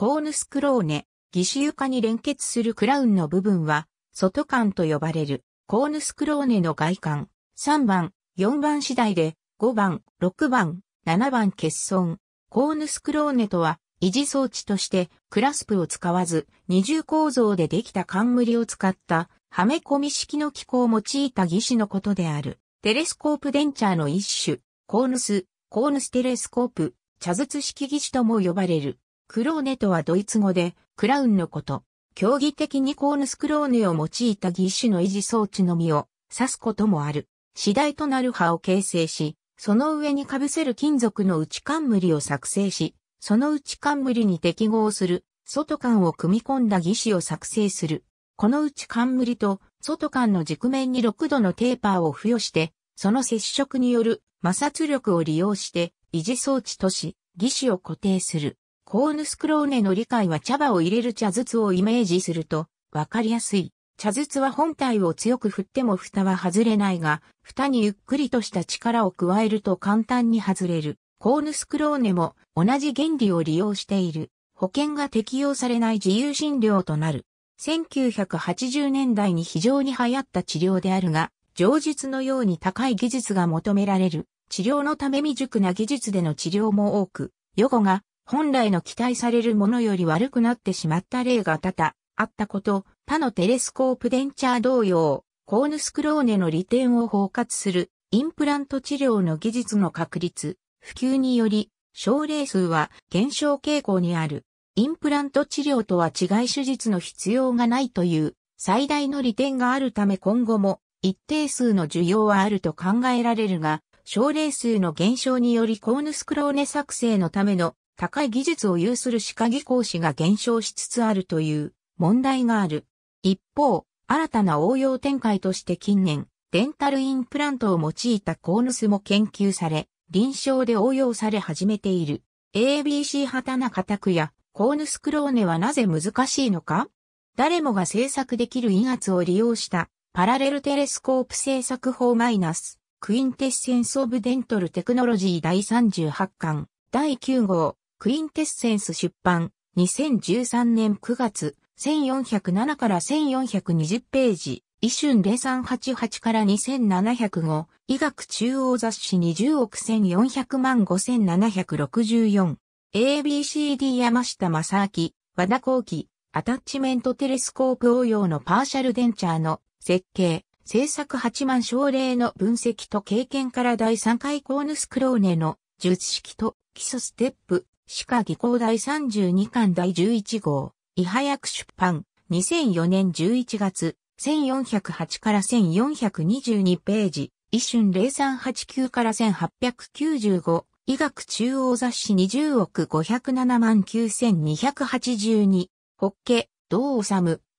コーヌスクローネ、義手床に連結するクラウンの部分は、外管と呼ばれる、コーヌスクローネの外観、3番、4番次第で、5番、6番、7番欠損。コーヌスクローネとは、維持装置として、クラスプを使わず、二重構造でできた冠を使った、はめ込み式の機構を用いた義手のことである。テレスコープデンチャーの一種、コーヌス、コーヌステレスコープ、茶筒式義手とも呼ばれる。クローネとはドイツ語で、クラウンのこと。競技的にコーヌスクローネを用いた義手の維持装置のみを指すこともある。次第となる刃を形成し、その上に被せる金属の内冠を作成し、その内冠に適合する外冠を組み込んだ義手を作成する。この内冠と外冠の軸面に6度のテーパーを付与して、その接触による摩擦力を利用して維持装置とし、義手を固定する。コーヌスクローネの理解は茶葉を入れる茶筒をイメージすると、わかりやすい。茶筒は本体を強く振っても蓋は外れないが、蓋にゆっくりとした力を加えると簡単に外れる。コーヌスクローネも同じ原理を利用している。保険が適用されない自由診療となる。1980年代に非常に流行った治療であるが、上述のように高い技術が求められる。治療のため未熟な技術での治療も多く、予後が本来の期待されるものより悪くなってしまった例が多々あったこと、他のテレスコープデンチャー同様、コーヌスクローネの利点を包括するインプラント治療の技術の確立、普及により、症例数は減少傾向にある。インプラント治療とは違い手術の必要がないという最大の利点があるため今後も一定数の需要はあると考えられるが、症例数の減少によりコーヌスクローネ作成のための高い技術を有する歯科技工士が減少しつつあるという問題がある。一方、新たな応用展開として近年、デンタルインプラントを用いたコーヌスも研究され、臨床で応用され始めている。ABC 畑中拓やコーヌスクローネはなぜ難しいのか誰もが制作できる威圧を利用したパラレルテレスコープ制作法マイナスクインテッセンスオブデントルテクノロジー第38巻第9号クインテッセンス出版、2013年9月、1407から1420ページ、イ春0388から2705、医学中央雑誌20億1400万5764、ABCD 山下正明、和田光喜、アタッチメントテレスコープ応用のパーシャルデンチャーの設計、制作8万症例の分析と経験から第3回コーヌスクローネの術式と基礎ステップ、歯科技工第32巻第11号、いはやく出版、2004年11月、1408から1422ページ、一瞬0389から1895、医学中央雑誌20億507万9282、ホッケ、道治、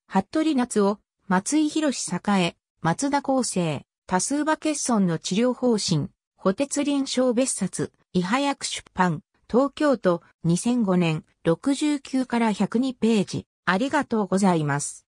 服部夏夫、松井博士栄、松田厚生、多数馬欠損の治療方針、補鉄臨床別冊、いはやく出版、東京都2005年69から102ページ。ありがとうございます。